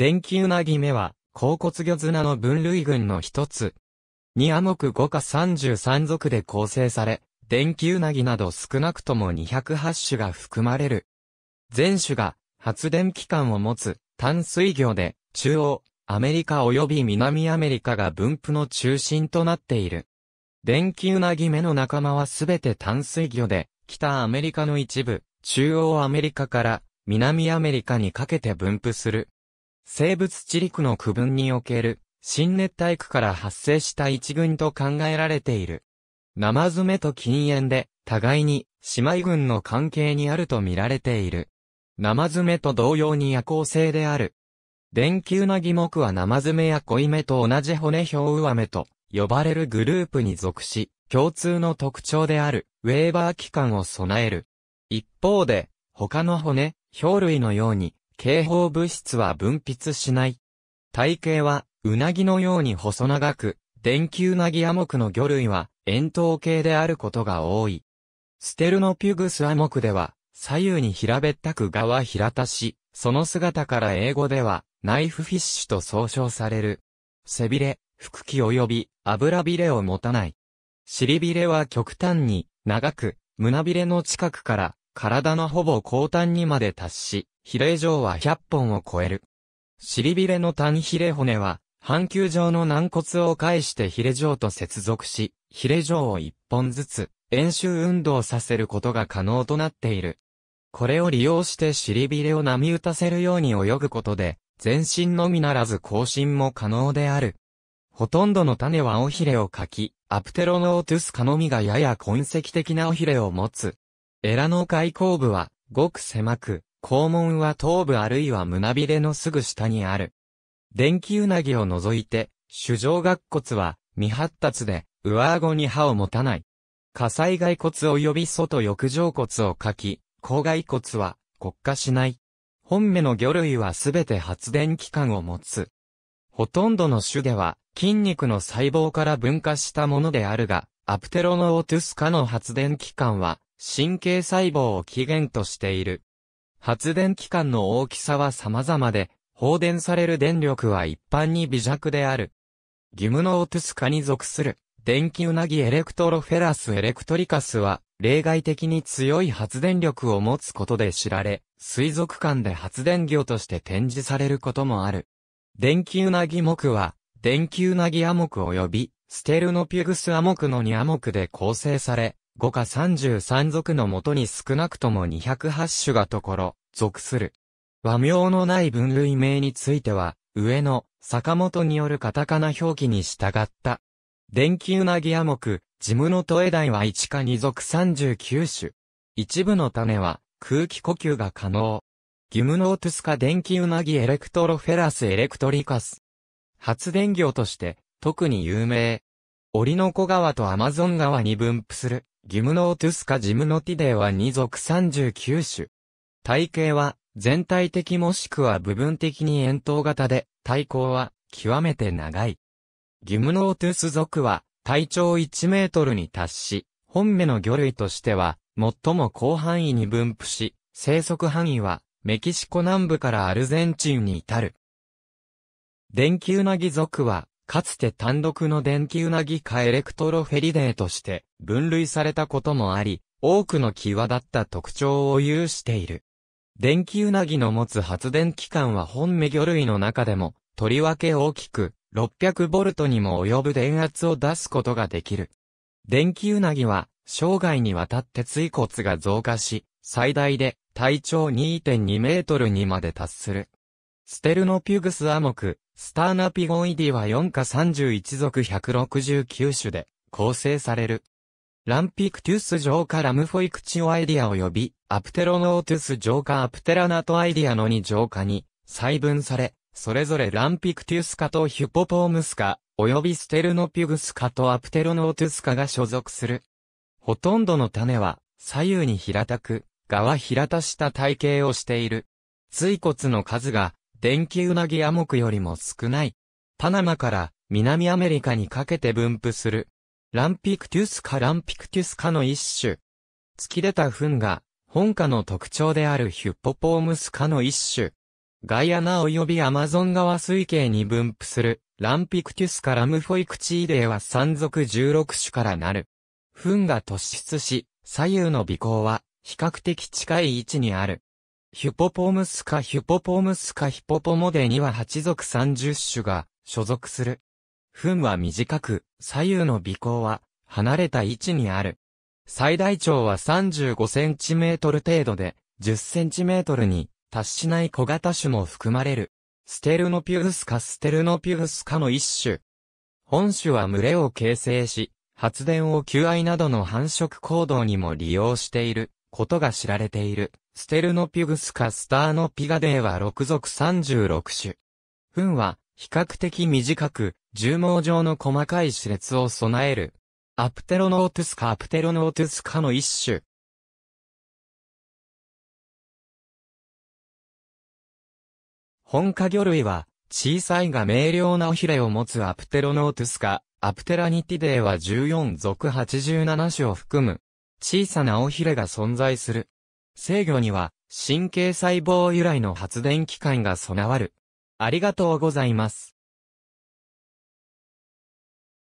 電気うなぎ目は、甲骨魚綱の分類群の一つ。2ア目五5か33属で構成され、電気うなぎなど少なくとも208種が含まれる。全種が発電機関を持つ淡水魚で、中央、アメリカ及び南アメリカが分布の中心となっている。電気うなぎ目の仲間はすべて淡水魚で、北アメリカの一部、中央アメリカから南アメリカにかけて分布する生物地理区の区分における、新熱帯区から発生した一群と考えられている。生爪と禁煙で、互いに、姉妹群の関係にあると見られている。生爪と同様に夜行性である。電球な義目は生爪や濃い目と同じ骨表上目と呼ばれるグループに属し、共通の特徴であるウェーバー器官を備える。一方で、他の骨、表類のように警報物質は分泌しない。体型は、うなぎのように細長く、電球なぎアモクの魚類は、円筒形であることが多い。ステルノピュグスアモクでは、左右に平べったく側平たし、その姿から英語では、ナイフフィッシュと総称される。背びれ、腹筋及び油びれを持たない。尻びれは極端に長く、胸びれの近くから体のほぼ後端にまで達し、比例上は100本を超える。尻びれの単比例骨は、半球状の軟骨を介して比例状と接続し、比例状を1本ずつ、円周運動させることが可能となっている。これを利用して尻びれを波打たせるように泳ぐことで、全身のみならず更進も可能である。ほとんどの種は尾ひれをかき、アプテロノートゥスカのみがやや痕跡的な尾ひれを持つ。エラの開口部は、ごく狭く、肛門は頭部あるいは胸びれのすぐ下にある。電気うなぎを除いて、主上顎骨は未発達で、上顎に歯を持たない。火災骸骨及び外翼上骨を書き、口骸骨は、骨化しない。本目の魚類はすべて発電機関を持つ。ほとんどの種では、筋肉の細胞から分化したものであるが、アプテロノオトゥス科の発電器官は、神経細胞を起源としている。発電器官の大きさは様々で、放電される電力は一般に微弱である。ギムノオトゥス科に属する、電気ウナギエレクトロフェラスエレクトリカスは、例外的に強い発電力を持つことで知られ、水族館で発電魚として展示されることもある。電気うなぎ目は、電気なぎギもく及び、ステルノピュグスもくの2もくで構成され、5か33属のもとに少なくとも208種がところ、属する。和名のない分類名については、上の、坂本によるカタカナ表記に従った。電気なぎギもく、ジムノトエダイは1か2属39種。一部の種は、空気呼吸が可能。ギムノートゥスカ電気ウナギエレクトロフェラスエレクトリカス。発電業として、特に有名。オリノコ川とアマゾン川に分布する、ギムノートゥスカジムノティデーは2属39種。体型は、全体的もしくは部分的に円筒型で、体高は、極めて長い。ギムノートゥス属は、体長1メートルに達し、本目の魚類としては、最も広範囲に分布し、生息範囲は、メキシコ南部からアルゼンチンに至る。電気ウナギ属は、かつて単独の電気ウナギかエレクトロフェリデーとして分類されたこともあり、多くの際立った特徴を有している。電気ウナギの持つ発電機関は本メ魚類の中でも、とりわけ大きく、600ボルトにも及ぶ電圧を出すことができる。電気ウナギは、生涯にわたって椎骨が増加し、最大で体長2.2メートルにまで達する。ステルノピュグスアモク、スターナピゴイディは4か31属169種で構成される。ランピクティス上科ラムフォイクチオアイディア及び、アプテロノートゥス上科アプテラナトアイディアの2上下に細分され、それぞれランピクテゥス科とヒュポポームス科、及びステルノピュグス科とアプテロノートゥス科が所属する。ほとんどの種は左右に平たく、側平たした体型をしている。椎骨の数が、電気うなぎアモクよりも少ない。パナマから南アメリカにかけて分布する。ランピクテュスかランピクテュスかの一種。突き出た糞が、本家の特徴であるヒュッポポームスかの一種。ガイアナ及びアマゾン川水系に分布する、ランピクテュスかラムフォイクチーデーは山賊16種からなる。糞が突出し、左右の尾行は、比較的近い位置にある。ヒュポポームスカヒュポポームスカヒポポモデには8族30種が所属する。糞は短く、左右の尾行は離れた位置にある。最大長は3 5トル程度で、1 0トルに達しない小型種も含まれる。ステルノピウスカステルノピウスカの一種。本種は群れを形成し、発電を求愛などの繁殖行動にも利用している。ことが知られている、ステルノピュグスかスターノピガデーは6属36種。糞は、比較的短く、重毛状の細かい歯列を備える。アプテロノートゥスかアプテロノートゥスかの一種。本科魚類は、小さいが明瞭な尾ひれを持つアプテロノートゥスか、アプテラニティデーは14属87種を含む。小さな尾ひれが存在する。制御には、神経細胞由来の発電機関が備わる。ありがとうございます。